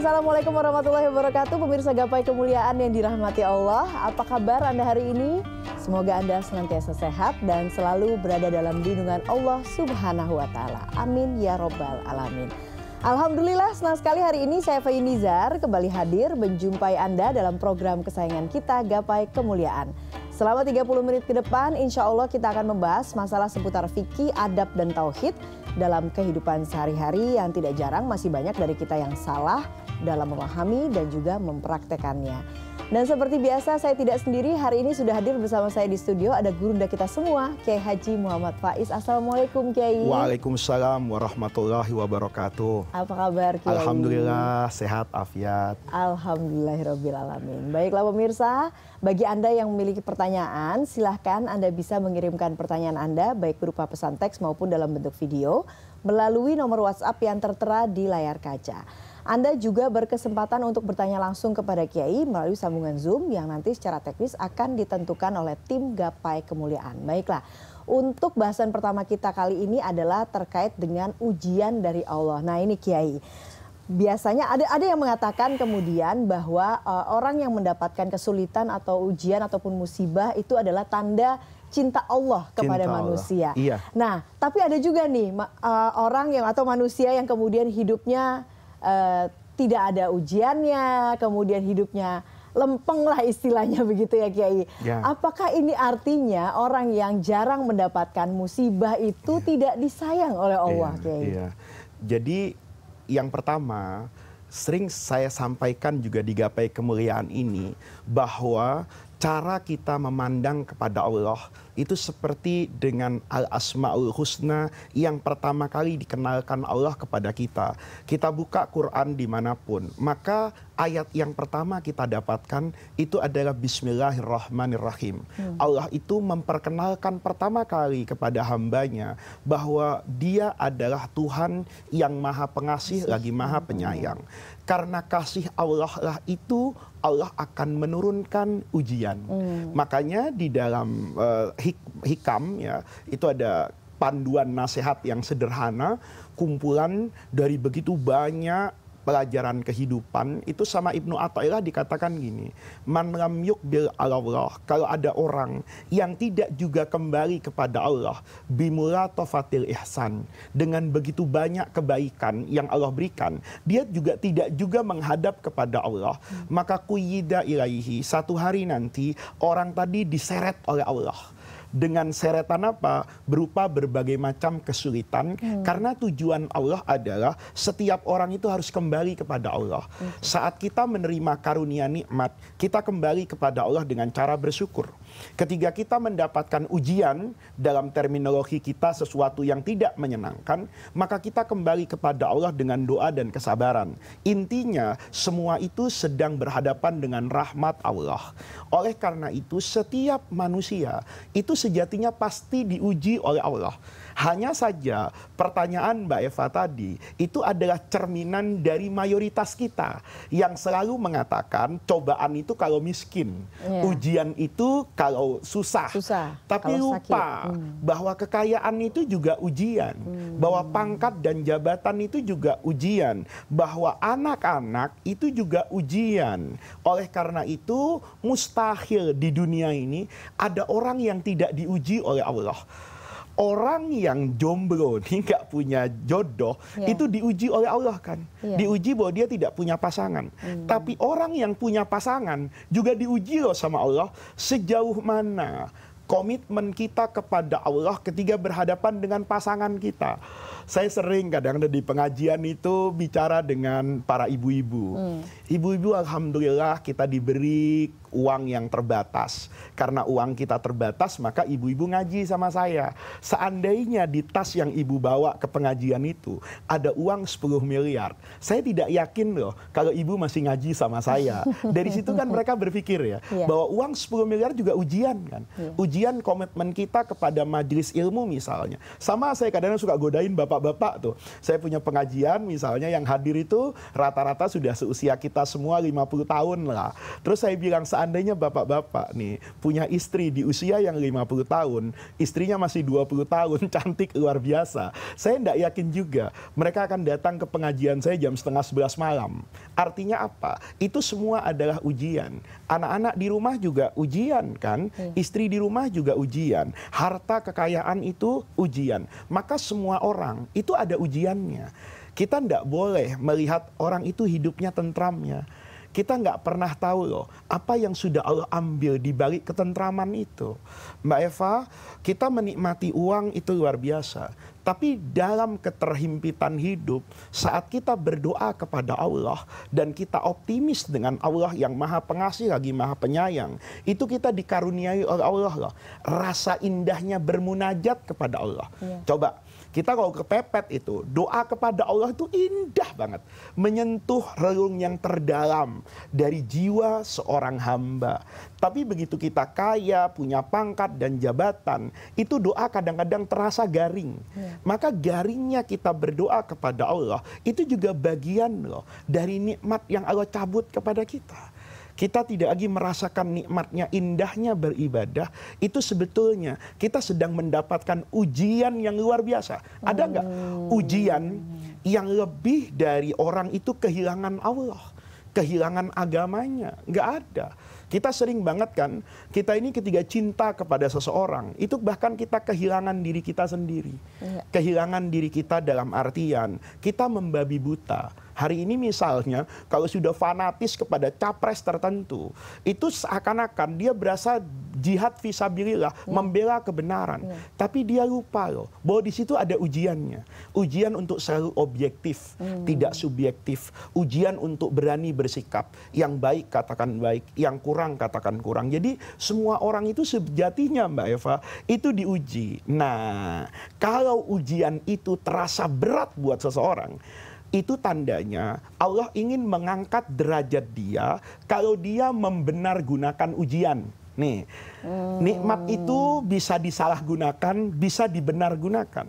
Assalamualaikum warahmatullahi wabarakatuh Pemirsa Gapai Kemuliaan yang dirahmati Allah Apa kabar Anda hari ini? Semoga Anda senantiasa sehat dan selalu berada dalam lindungan Allah subhanahu wa ta'ala Amin ya robbal alamin Alhamdulillah senang sekali hari ini saya Faye Nizar kembali hadir menjumpai Anda dalam program kesayangan kita Gapai Kemuliaan Selama 30 menit ke depan, insya Allah kita akan membahas masalah seputar fikih, adab, dan tauhid dalam kehidupan sehari-hari yang tidak jarang masih banyak dari kita yang salah dalam memahami dan juga mempraktekannya. Dan seperti biasa saya tidak sendiri, hari ini sudah hadir bersama saya di studio ada gurunda kita semua, Kiai Haji Muhammad Faiz. Assalamualaikum Kiai. Waalaikumsalam warahmatullahi wabarakatuh. Apa kabar Kiai? Alhamdulillah sehat afiat. Alhamdulillahirobbilalamin. alamin. Baiklah pemirsa, bagi Anda yang memiliki pertanyaan, silahkan Anda bisa mengirimkan pertanyaan Anda baik berupa pesan teks maupun dalam bentuk video melalui nomor WhatsApp yang tertera di layar kaca. Anda juga berkesempatan untuk bertanya langsung kepada Kiai melalui sambungan Zoom yang nanti secara teknis akan ditentukan oleh tim Gapai Kemuliaan. Baiklah, untuk bahasan pertama kita kali ini adalah terkait dengan ujian dari Allah. Nah ini Kiai, biasanya ada ada yang mengatakan kemudian bahwa uh, orang yang mendapatkan kesulitan atau ujian ataupun musibah itu adalah tanda cinta Allah kepada cinta manusia. Allah. Iya. Nah, tapi ada juga nih uh, orang yang atau manusia yang kemudian hidupnya uh, tidak ada ujiannya, kemudian hidupnya lempeng lah istilahnya begitu ya Kiai. Ya. Apakah ini artinya orang yang jarang mendapatkan musibah itu ya. tidak disayang oleh iya, Allah ya, Kiai? Ya. Jadi yang pertama sering saya sampaikan juga di gapai kemuliaan ini bahwa cara kita memandang kepada Allah itu seperti dengan Al-Asma'ul Husna yang pertama kali dikenalkan Allah kepada kita. Kita buka Quran dimanapun, maka ayat yang pertama kita dapatkan itu adalah Bismillahirrahmanirrahim. Hmm. Allah itu memperkenalkan pertama kali kepada hambanya bahwa dia adalah Tuhan yang maha pengasih lagi maha penyayang karena kasih Allah lah itu Allah akan menurunkan ujian. Hmm. Makanya di dalam uh, hik hikam ya itu ada panduan nasihat yang sederhana, kumpulan dari begitu banyak pelajaran kehidupan itu sama Ibnu Athaillah dikatakan gini man lam yukbil Allah kalau ada orang yang tidak juga kembali kepada Allah bimula tofatil ihsan dengan begitu banyak kebaikan yang Allah berikan dia juga tidak juga menghadap kepada Allah maka kuyida ilaihi satu hari nanti orang tadi diseret oleh Allah dengan seretan apa berupa berbagai macam kesulitan hmm. karena tujuan Allah adalah setiap orang itu harus kembali kepada Allah hmm. saat kita menerima karunia nikmat kita kembali kepada Allah dengan cara bersyukur ketika kita mendapatkan ujian dalam terminologi kita sesuatu yang tidak menyenangkan maka kita kembali kepada Allah dengan doa dan kesabaran intinya semua itu sedang berhadapan dengan rahmat Allah oleh karena itu setiap manusia itu sejatinya pasti diuji oleh allah hanya saja pertanyaan Mbak Eva tadi itu adalah cerminan dari mayoritas kita yang selalu mengatakan cobaan itu kalau miskin, yeah. ujian itu kalau susah. susah Tapi kalau lupa Hmm. bahwa kekayaan itu juga ujian, hmm. bahwa pangkat dan jabatan itu juga ujian, bahwa anak-anak itu juga ujian. Oleh karena itu mustahil di dunia ini ada orang yang tidak diuji oleh Allah orang yang jomblo ini nggak punya jodoh yeah. itu diuji oleh Allah kan yeah. diuji bahwa dia tidak punya pasangan mm. tapi orang yang punya pasangan juga diuji loh sama Allah sejauh mana komitmen kita kepada Allah ketika berhadapan dengan pasangan kita saya sering kadang di pengajian itu bicara dengan para ibu-ibu. Hmm. Ibu-ibu hmm. alhamdulillah kita diberi uang yang terbatas. Karena uang kita terbatas, maka ibu-ibu ngaji sama saya. Seandainya di tas yang ibu bawa ke pengajian itu ada uang 10 miliar, saya tidak yakin loh kalau ibu masih ngaji sama saya. Dari situ kan mereka berpikir ya, iya. bahwa uang 10 miliar juga ujian kan. Iya. Ujian komitmen kita kepada majelis ilmu misalnya. Sama saya kadang-kadang suka godain bapak bapak-bapak tuh. Saya punya pengajian misalnya yang hadir itu rata-rata sudah seusia kita semua 50 tahun lah. Terus saya bilang seandainya bapak-bapak nih punya istri di usia yang 50 tahun, istrinya masih 20 tahun, cantik luar biasa. Saya tidak yakin juga mereka akan datang ke pengajian saya jam setengah 11 malam. Artinya apa? Itu semua adalah ujian. Anak-anak di rumah juga ujian kan, iya. istri di rumah juga ujian, harta kekayaan itu ujian. Maka semua orang orang itu ada ujiannya. Kita tidak boleh melihat orang itu hidupnya tentramnya. Kita nggak pernah tahu loh apa yang sudah Allah ambil di balik ketentraman itu. Mbak Eva, kita menikmati uang itu luar biasa. Tapi dalam keterhimpitan hidup, saat kita berdoa kepada Allah dan kita optimis dengan Allah yang maha pengasih lagi maha penyayang, itu kita dikaruniai oleh Allah loh. Rasa indahnya bermunajat kepada Allah. iya. Coba kita kalau kepepet itu, doa kepada Allah itu indah banget. Menyentuh relung yang terdalam dari jiwa seorang hamba. Tapi begitu kita kaya, punya pangkat dan jabatan, itu doa kadang-kadang terasa garing. Ya. Maka garingnya kita berdoa kepada Allah, itu juga bagian loh dari nikmat yang Allah cabut kepada kita kita tidak lagi merasakan nikmatnya, indahnya beribadah, itu sebetulnya kita sedang mendapatkan ujian yang luar biasa. Ada nggak oh. ujian yang lebih dari orang itu kehilangan Allah, kehilangan agamanya? Nggak ada. Kita sering banget kan, kita ini ketika cinta kepada seseorang, itu bahkan kita kehilangan diri kita sendiri. Iya. Kehilangan diri kita dalam artian, kita membabi buta Hari ini misalnya kalau sudah fanatis kepada capres tertentu, itu seakan-akan dia berasa jihad visabilillah, hmm. membela kebenaran. Hmm. Tapi dia lupa loh bahwa di situ ada ujiannya. Ujian untuk selalu objektif, hmm. tidak subjektif. Ujian untuk berani bersikap. Yang baik katakan baik, yang kurang katakan kurang. Jadi semua orang itu sejatinya Mbak Eva itu diuji. Nah, kalau ujian itu terasa berat buat seseorang, itu tandanya Allah ingin mengangkat derajat dia kalau dia membenar gunakan ujian. Nih, hmm. nikmat itu bisa disalahgunakan, bisa dibenar gunakan.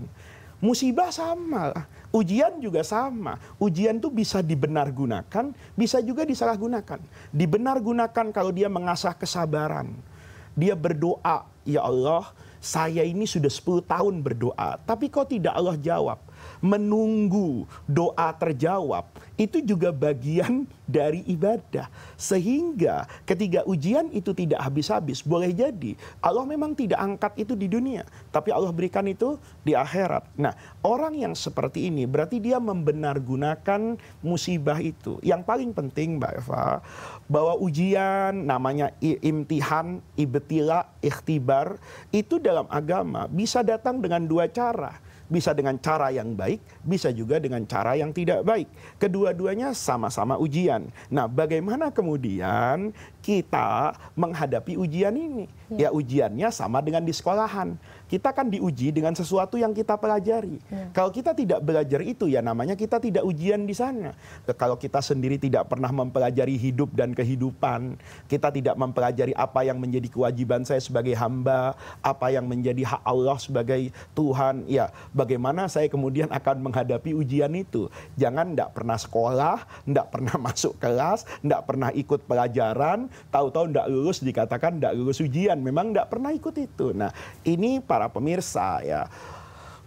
Musibah sama Ujian juga sama. Ujian itu bisa dibenar gunakan, bisa juga disalahgunakan. Dibenar gunakan kalau dia mengasah kesabaran. Dia berdoa, ya Allah, saya ini sudah 10 tahun berdoa, tapi kau tidak Allah jawab menunggu doa terjawab itu juga bagian dari ibadah. Sehingga ketika ujian itu tidak habis-habis, boleh jadi Allah memang tidak angkat itu di dunia, tapi Allah berikan itu di akhirat. Nah, orang yang seperti ini berarti dia membenar gunakan musibah itu. Yang paling penting Mbak Eva, bahwa ujian namanya imtihan, ibtila, ikhtibar itu dalam agama bisa datang dengan dua cara bisa dengan cara yang baik, bisa juga dengan cara yang tidak baik. Kedua-duanya sama-sama ujian. Nah, bagaimana kemudian kita menghadapi ujian ini. Ya, ya ujiannya sama dengan di sekolahan. Kita kan diuji dengan sesuatu yang kita pelajari. Ya. Kalau kita tidak belajar itu ya namanya kita tidak ujian di sana. Kalau kita sendiri tidak pernah mempelajari hidup dan kehidupan, kita tidak mempelajari apa yang menjadi kewajiban saya sebagai hamba, apa yang menjadi hak Allah sebagai Tuhan, ya bagaimana saya kemudian akan menghadapi ujian itu? Jangan tidak pernah sekolah, tidak pernah masuk kelas, tidak pernah ikut pelajaran, tahu-tahu tidak lulus dikatakan tidak lulus ujian. Memang tidak pernah ikut itu. Nah ini para pemirsa ya.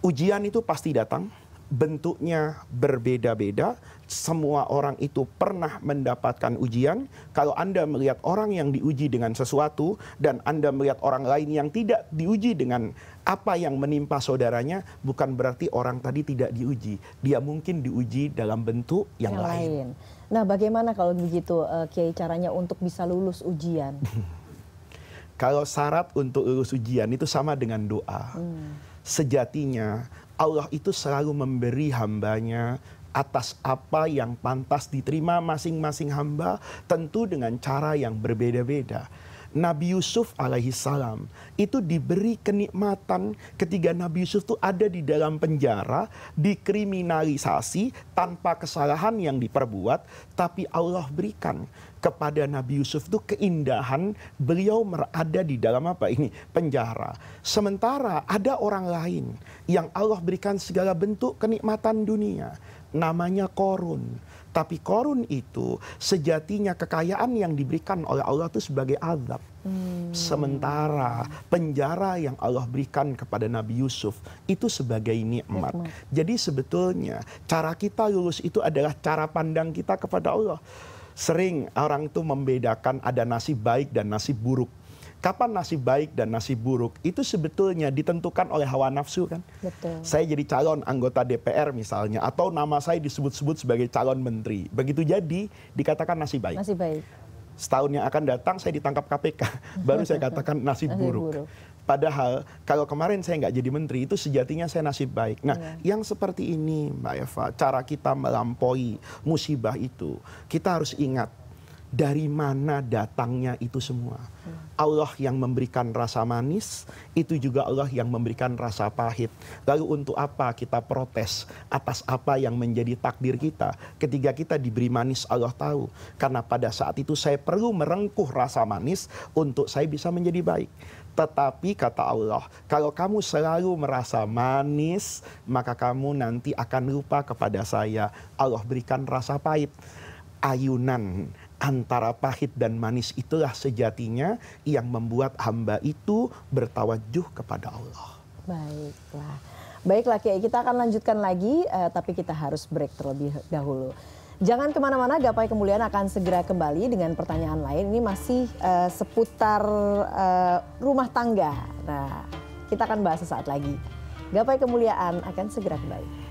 Ujian itu pasti datang, bentuknya berbeda-beda. Semua orang itu pernah mendapatkan ujian. Kalau Anda melihat orang yang diuji dengan sesuatu dan Anda melihat orang lain yang tidak diuji dengan apa yang menimpa saudaranya, bukan berarti orang tadi tidak diuji. Dia mungkin diuji dalam bentuk yang, yang lain. lain. Nah, bagaimana kalau begitu uh, Kiai caranya untuk bisa lulus ujian? kalau syarat untuk lulus ujian itu sama dengan doa. Hmm. Sejatinya Allah itu selalu memberi hambanya atas apa yang pantas diterima masing-masing hamba tentu dengan cara yang berbeda-beda. Nabi Yusuf alaihissalam itu diberi kenikmatan ketika Nabi Yusuf itu ada di dalam penjara, dikriminalisasi tanpa kesalahan yang diperbuat, tapi Allah berikan kepada Nabi Yusuf itu keindahan beliau berada di dalam apa ini penjara. Sementara ada orang lain yang Allah berikan segala bentuk kenikmatan dunia, namanya korun tapi korun itu sejatinya kekayaan yang diberikan oleh Allah itu sebagai azab. Hmm. Sementara penjara yang Allah berikan kepada Nabi Yusuf itu sebagai nikmat. Jadi sebetulnya cara kita lulus itu adalah cara pandang kita kepada Allah. Sering orang itu membedakan ada nasib baik dan nasib buruk kapan nasib baik dan nasib buruk itu sebetulnya ditentukan oleh hawa nafsu kan. Betul. Saya jadi calon anggota DPR misalnya atau nama saya disebut-sebut sebagai calon menteri. Begitu jadi dikatakan nasib baik. Nasib baik. Setahun yang akan datang saya ditangkap KPK, baru saya katakan nasib, nasib buruk. buruk. Padahal kalau kemarin saya nggak jadi menteri itu sejatinya saya nasib baik. Nah, ya. yang seperti ini Mbak Eva, cara kita melampaui musibah itu, kita harus ingat dari mana datangnya itu semua. Allah yang memberikan rasa manis, itu juga Allah yang memberikan rasa pahit. Lalu untuk apa kita protes atas apa yang menjadi takdir kita? Ketika kita diberi manis Allah tahu. Karena pada saat itu saya perlu merengkuh rasa manis untuk saya bisa menjadi baik. Tetapi kata Allah, kalau kamu selalu merasa manis, maka kamu nanti akan lupa kepada saya. Allah berikan rasa pahit. Ayunan antara pahit dan manis itulah sejatinya yang membuat hamba itu bertawajuh kepada Allah. Baiklah. Baiklah Kiai, kita akan lanjutkan lagi eh, tapi kita harus break terlebih dahulu. Jangan kemana-mana, Gapai Kemuliaan akan segera kembali dengan pertanyaan lain. Ini masih eh, seputar eh, rumah tangga. Nah, kita akan bahas sesaat lagi. Gapai Kemuliaan akan segera kembali.